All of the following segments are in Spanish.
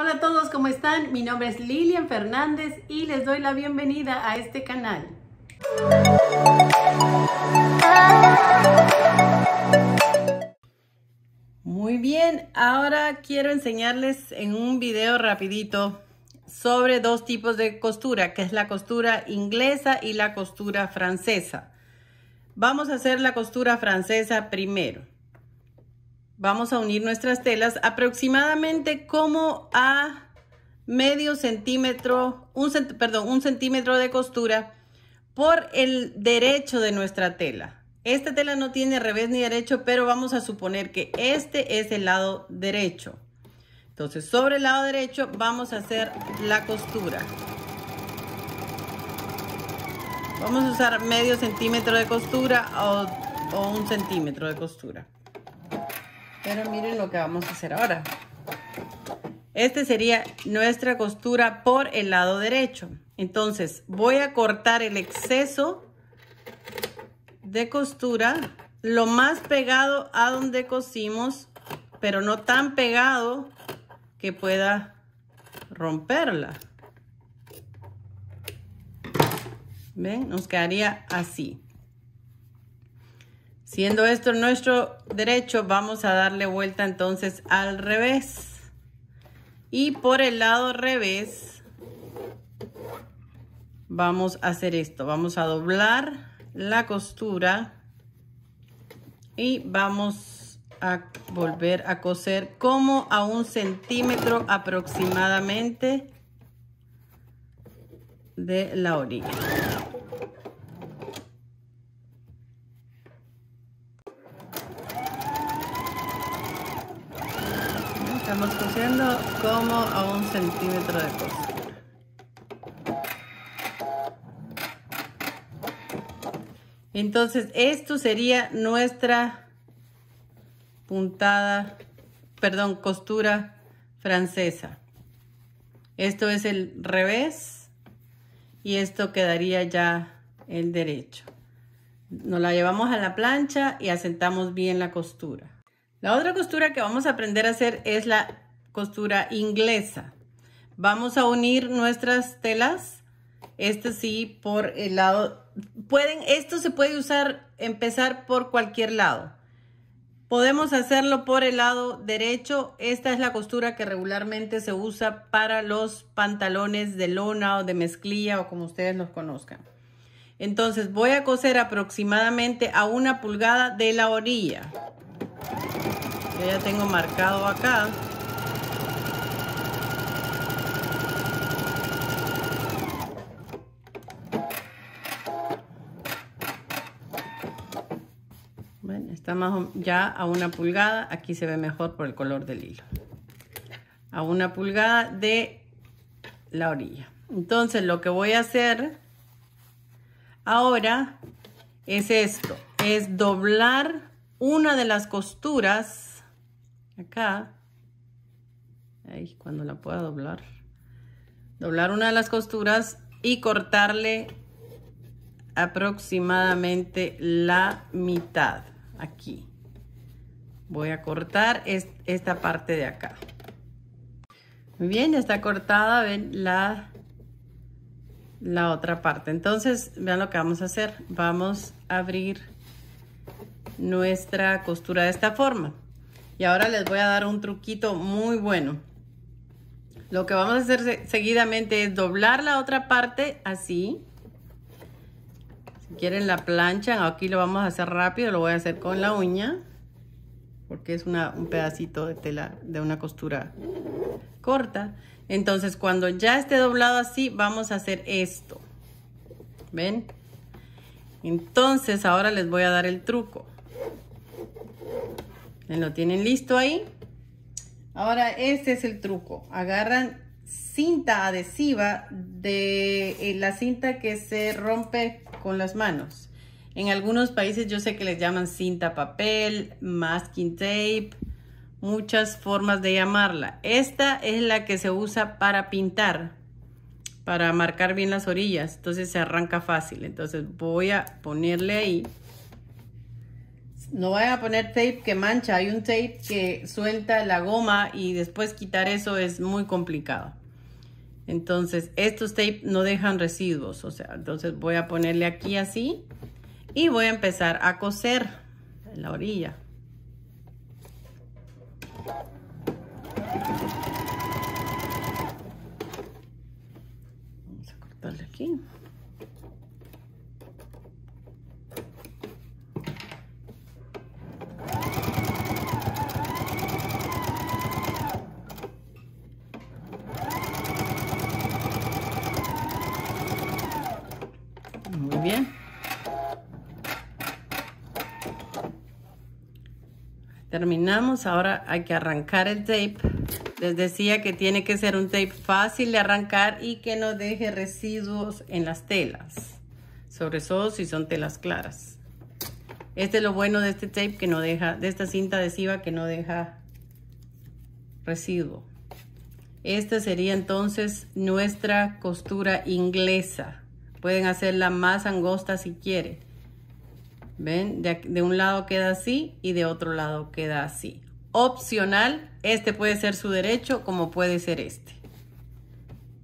Hola a todos, ¿cómo están? Mi nombre es Lilian Fernández y les doy la bienvenida a este canal. Muy bien, ahora quiero enseñarles en un video rapidito sobre dos tipos de costura, que es la costura inglesa y la costura francesa. Vamos a hacer la costura francesa primero. Vamos a unir nuestras telas aproximadamente como a medio centímetro, un perdón, un centímetro de costura por el derecho de nuestra tela. Esta tela no tiene revés ni derecho, pero vamos a suponer que este es el lado derecho. Entonces, sobre el lado derecho vamos a hacer la costura. Vamos a usar medio centímetro de costura o un centímetro de costura. Pero miren lo que vamos a hacer ahora. Este sería nuestra costura por el lado derecho. Entonces voy a cortar el exceso de costura lo más pegado a donde cosimos, pero no tan pegado que pueda romperla. ¿Ven? Nos quedaría así. Siendo esto nuestro derecho, vamos a darle vuelta entonces al revés. Y por el lado revés, vamos a hacer esto. Vamos a doblar la costura y vamos a volver a coser como a un centímetro aproximadamente de la orilla. estamos cosiendo como a un centímetro de costura. Entonces, esto sería nuestra puntada, perdón, costura francesa. Esto es el revés y esto quedaría ya el derecho. Nos la llevamos a la plancha y asentamos bien la costura. La otra costura que vamos a aprender a hacer es la costura inglesa. Vamos a unir nuestras telas, este sí por el lado, pueden, esto se puede usar, empezar por cualquier lado. Podemos hacerlo por el lado derecho. Esta es la costura que regularmente se usa para los pantalones de lona o de mezclilla o como ustedes los conozcan. Entonces voy a coser aproximadamente a una pulgada de la orilla ya tengo marcado acá. Bueno, está más ya a una pulgada. Aquí se ve mejor por el color del hilo. A una pulgada de la orilla. Entonces lo que voy a hacer ahora es esto. Es doblar una de las costuras acá, ahí cuando la pueda doblar, doblar una de las costuras y cortarle aproximadamente la mitad aquí. Voy a cortar esta parte de acá. Muy bien, ya está cortada ven, la, la otra parte. Entonces, vean lo que vamos a hacer. Vamos a abrir nuestra costura de esta forma. Y ahora les voy a dar un truquito muy bueno. Lo que vamos a hacer seguidamente es doblar la otra parte así. Si quieren la plancha, aquí lo vamos a hacer rápido, lo voy a hacer con la uña. Porque es un pedacito de tela de una costura corta. Entonces cuando ya esté doblado así, vamos a hacer esto. ¿Ven? Entonces ahora les voy a dar el truco. Lo tienen listo ahí. Ahora, este es el truco. Agarran cinta adhesiva de eh, la cinta que se rompe con las manos. En algunos países yo sé que les llaman cinta papel, masking tape, muchas formas de llamarla. Esta es la que se usa para pintar, para marcar bien las orillas. Entonces se arranca fácil. Entonces voy a ponerle ahí no vayan a poner tape que mancha. Hay un tape que suelta la goma y después quitar eso es muy complicado. Entonces, estos tape no dejan residuos. O sea, entonces voy a ponerle aquí así y voy a empezar a coser la orilla. Vamos a cortarle aquí. Terminamos, ahora hay que arrancar el tape. Les decía que tiene que ser un tape fácil de arrancar y que no deje residuos en las telas, sobre todo si son telas claras. Este es lo bueno de este tape que no deja, de esta cinta adhesiva que no deja residuo. Esta sería entonces nuestra costura inglesa. Pueden hacerla más angosta si quieren. ¿Ven? De, un lado queda así y de otro lado queda así. Opcional, este puede ser su derecho como puede ser este.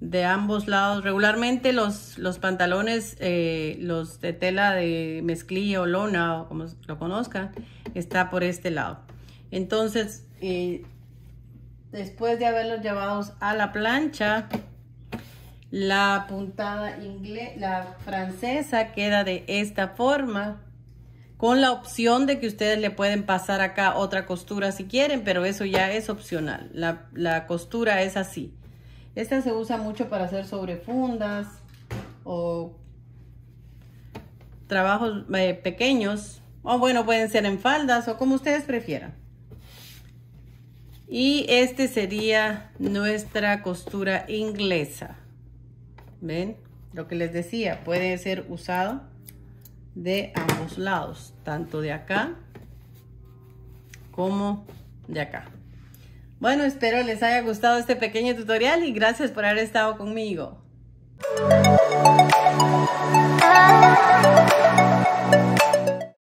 De ambos lados, regularmente los, los pantalones, eh, los de tela de mezclilla o lona o como lo conozcan, está por este lado. Entonces, eh, después de haberlos llevados a la plancha, la puntada inglesa, la francesa queda de esta forma con la opción de que ustedes le pueden pasar acá otra costura si quieren, pero eso ya es opcional. La, costura es así. Esta se usa mucho para hacer sobrefundas o trabajos eh, pequeños. O bueno, pueden ser en faldas o como ustedes prefieran. Y este sería nuestra costura inglesa. ¿Ven? Lo que les decía, puede ser usado de ambos lados, tanto de acá como de acá. Bueno, espero les haya gustado este pequeño tutorial y gracias por haber estado conmigo.